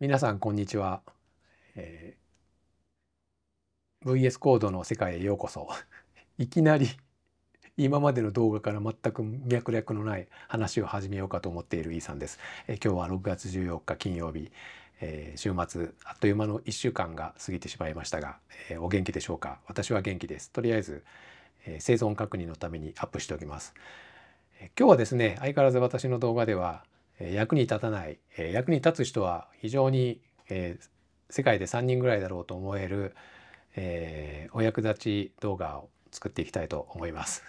皆さんこんにちは、えー、VS コードの世界へようこそ いきなり今までの動画から全く脈略のない話を始めようかと思っている E さんです、えー、今日は6月14日金曜日、えー、週末あっという間の1週間が過ぎてしまいましたが、えー、お元気でしょうか私は元気ですとりあえず、えー、生存確認のためにアップしておきます、えー、今日はですね相変わらず私の動画では役に立たない役に立つ人は非常に世界で3人ぐらいだろうと思えるお役立ち動画を作っていきたいと思います。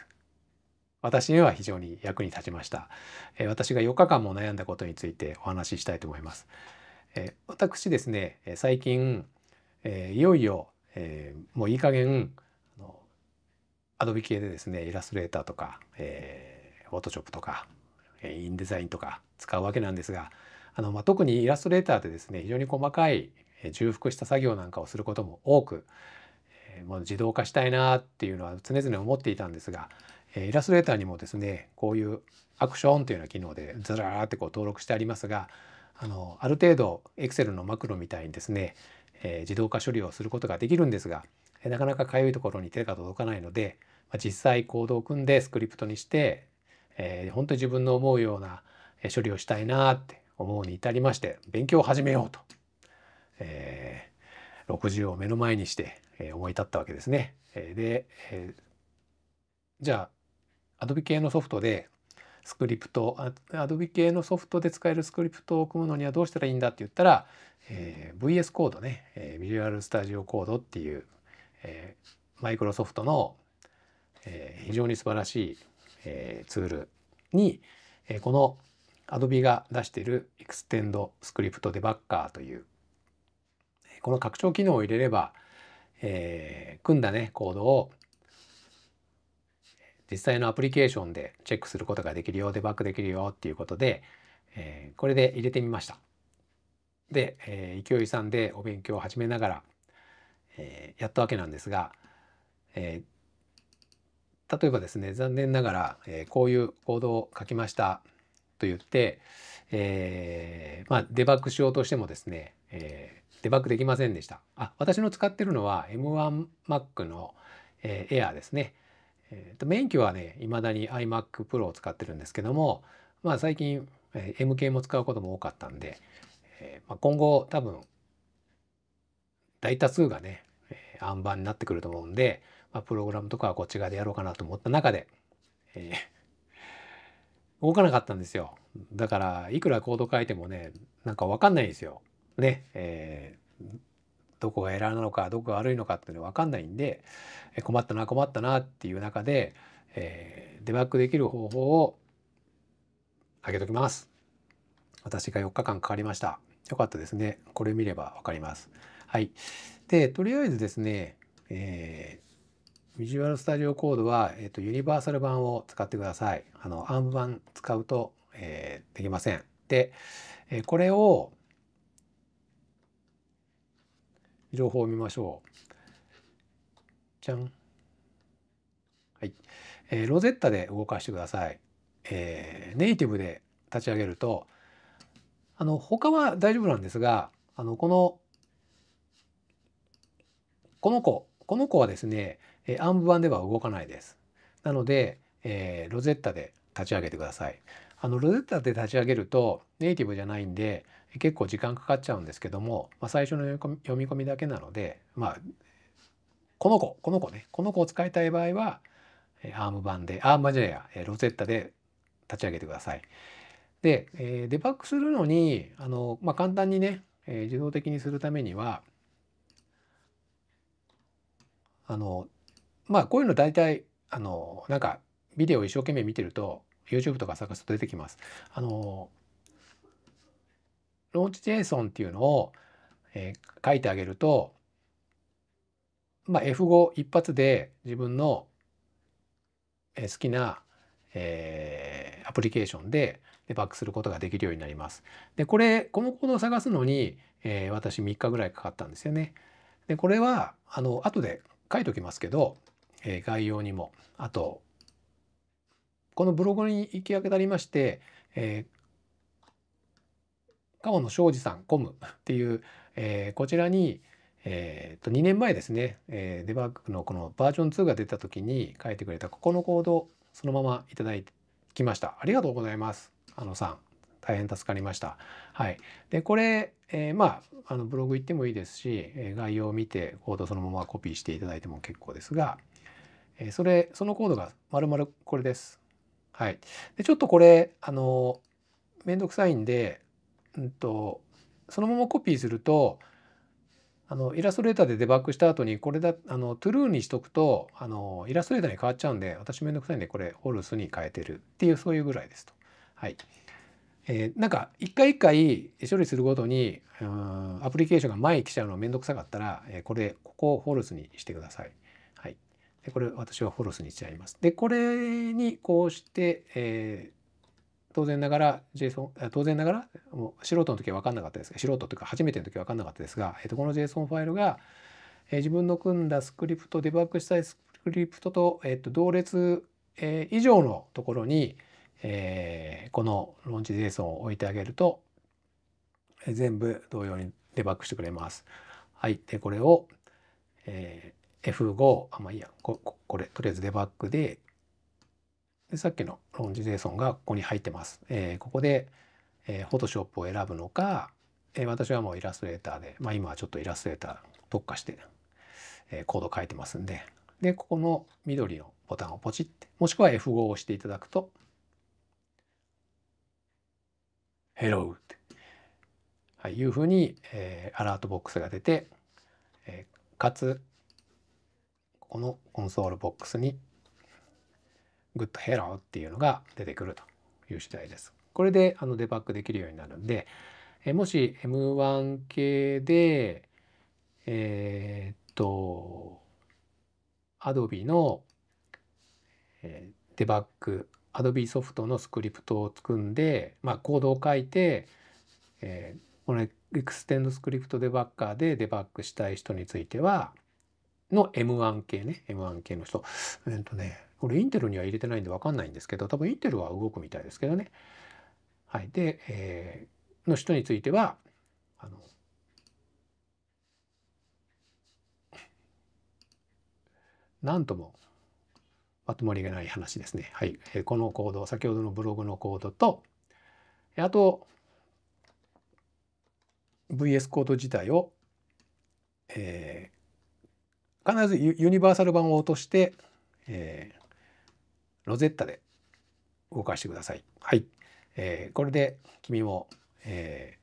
私には非常に役に立ちました。私が4日間も悩んだことについてお話ししたいと思います。私ですね、最近いよいよもういい加減アドビ系でですね、イラストレーターとか、えフォトショップとかインデザインとか使うわけなんですがあの、まあ、特にイラストレーターでですね非常に細かい重複した作業なんかをすることも多く、えー、もう自動化したいなっていうのは常々思っていたんですが、えイラストレーターにもですねこういうアクションというような機能でずらーってこう登録してありますがあのある程度 Excel のマクロみたいにですね、えー、自動化処理をすることができるんですがなかなかかゆいところに手が届かないので、まあ、実際行動を組んでスクリプトにしてえー、本当に自分の思うような処理をしたいなって思うに至りまして勉強を始めようと、えー、60を目の前にして、え思い立ったわけですね。えー、で、えー、じゃあ Adobe 系のソフトでスクリプト Adobe 系のソフトで使えるスクリプトを組むのにはどうしたらいいんだって言ったら、えー、VS コードね、えー、Visual Studio Code っていう、えー、マイクロソフトの、えー、非常に素晴らしいえツールに、えこの Adobe が出している Extend Script Debugger というこの拡張機能を入れれば、えー、組んだねコードを実際のアプリケーションでチェックすることができるよデバッグできるよっていうことで、えー、これで入れてみました。で、えー、勢いさんでお勉強を始めながら、えー、やったわけなんですが、えー、例えばですね残念ながら、えー、こういうコードを書きましたと言って、えー、まあ、デバッグしようとしてもですね、えー、デバッグできませんでした。あ私の使ってるのは M1Mac の、えー、Air ですね。えーと、免許はね未だに iMac Pro を使ってるんですけども、まあ、最近、えー、M 系も使うことも多かったんで、えーまあ、今後多分大多数がね、えー、アになってくると思うんで、まあ、プログラムとかはこっち側でやろうかなと思った中で、えー、動かなかったんですよ。だから、いくらコード書いてもね、なんかわかんないんですよ。ね、えー、どこがエラーなのか、どこが悪いのかっていうのわかんないんで、困ったな、困ったなっていう中で、えー、デバッグできる方法を上げときます。私が4日間かかりました。よかったですね。これ見ればわかります。はい。で、とりあえずですね、えービジュアルスタジオコードは、えっと、ユニバーサル版を使ってください。あの、アン版使うと、えー、できません。で、えこれを、情報を見ましょう。じゃん。はい。えー、ロゼッタで動かしてください。えー、ネイティブで立ち上げると、あの、他は大丈夫なんですが、あの、この、この子この子はですね、えー、暗部版では動かないです。なので、えー、ロゼッタで立ち上げてください。あのロゼッタで立ち上げるとネイティブじゃないんで結構時間かかっちゃうんですけども、まあ、最初の読み込みだけなので、まあ、この子この子ねこの子を使いたい場合はえアーム版でアーム版じゃやロゼッタで立ち上げてください。で、えー、デバッグするのにあの、まあ、簡単にね、えー、自動的にするためにはあのまあこういうの大体あのなんかビデオ一生懸命見てると YouTube とか探すと出てきます。あのローンチ JSON っていうのを、えー、書いてあげると、まあ、F5 一発で自分の好きな、えー、アプリケーションでデバッグすることができるようになります。でこれこのコードを探すのに、えー、私3日ぐらいかかったんですよね。でこれはあの後で書いときますけど、えー、概要にもあとこのブログに行き当たりまして、えー、鴨野庄司さんコム っていう、えー、こちらに、えー、と2年前ですね、えー、デバッグのこのバージョン2が出た時に書いてくれたここのコードそのままいただきましたありがとうございますあのさん大変助かりました。はい、でこれ、えー、まああのブログ行ってもいいですし、え概要を見てコードそのままコピーしていただいても結構ですが、えそれそのコードがまるまるこれです。はい、でちょっとこれあのめんどくさいんで、うんと、とそのままコピーするとあのイラストレーターでデバッグした後にこれだあのトゥルーにしとくとあのイラストレーターに変わっちゃうんで私めんどくさいんでこれホルスに変えてるっていうそういうぐらいですと。はい、えー、なんか一回一回処理するごとにアプリケーションが前に来ちゃうの面倒くさかったら、えー、これここをフォルスにしてください。はい、でこれ私はフォルスにしちゃいます。でこれにこうして、えー、当然ながら JSON 当然ながらもう素人の時は分かんなかったですが素人というか初めての時は分かんなかったですが、えー、とこの JSON ファイルが、えー、自分の組んだスクリプトデバッグしたいスクリプトと,、えー、と同列、えー、以上のところに、えーえー、このローンチ JSON を置いてあげると、えー、全部同様にデバッグしてくれます。はい。で、これを、えー、F5、あ、まあいいや、ここれ、とりあえずデバッグで、でさっきのローンチ JSON がここに入ってます。えー、ここで、えー、Photoshop を選ぶのか、えー、私はもうイラストレーターで、まあ今はちょっとイラストレーター特化して、えー、コード書いてますんで、で、ここの緑のボタンをポチって、もしくは F5 を押していただくと、ヘロ l って、はい、いうふうに、えー、アラートボックスが出て、えー、かつここのコンソールボックスにグッドヘローっていうのが出てくるという次第です。これであのデバッグできるようになるんで、えー、もし M1 系でえー、っと Adobe の、えー、デバッグ Adobe ソフトのスクリプトを作んで、まあ、コードを書いて、えー、このエクステンドスクリプトデバッカーでデバッグしたい人についてはの M1 系ね M1 系の人えっ、ー、とねこれインテルには入れてないんで分かんないんですけど多分インテルは動くみたいですけどねはいで、えー、の人についてはあのなんともまとまりがない話ですね。はい、えー、このコード先ほどのブログのコードとあと VS コード自体を、えー、必ずユニバーサル版を落として、えー、ロゼッタで動かしてください。はい、えー、これで君も、え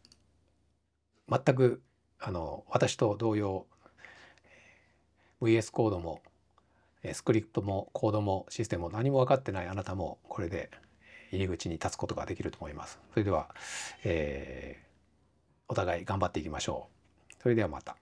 ー、全くあの私と同様 VS コードもスクリプトもコードもシステムも何も分かってないあなたもこれで入り口に立つことができると思います。それでは、えー、お互い頑張っていきましょう。それではまた。